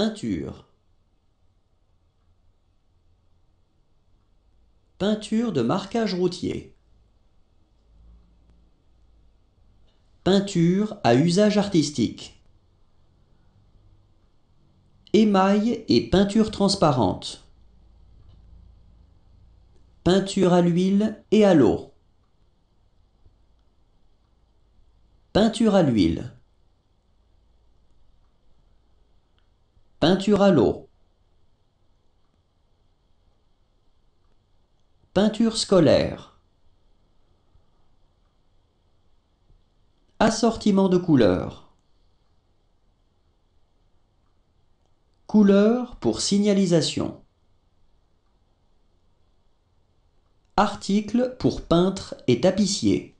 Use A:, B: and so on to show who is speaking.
A: Peinture. Peinture de marquage routier. Peinture à usage artistique. Émail et peinture transparente. Peinture à l'huile et à l'eau. Peinture à l'huile. Peinture à l'eau. Peinture scolaire. Assortiment de couleurs. Couleurs pour signalisation. Articles pour peintres et tapissiers.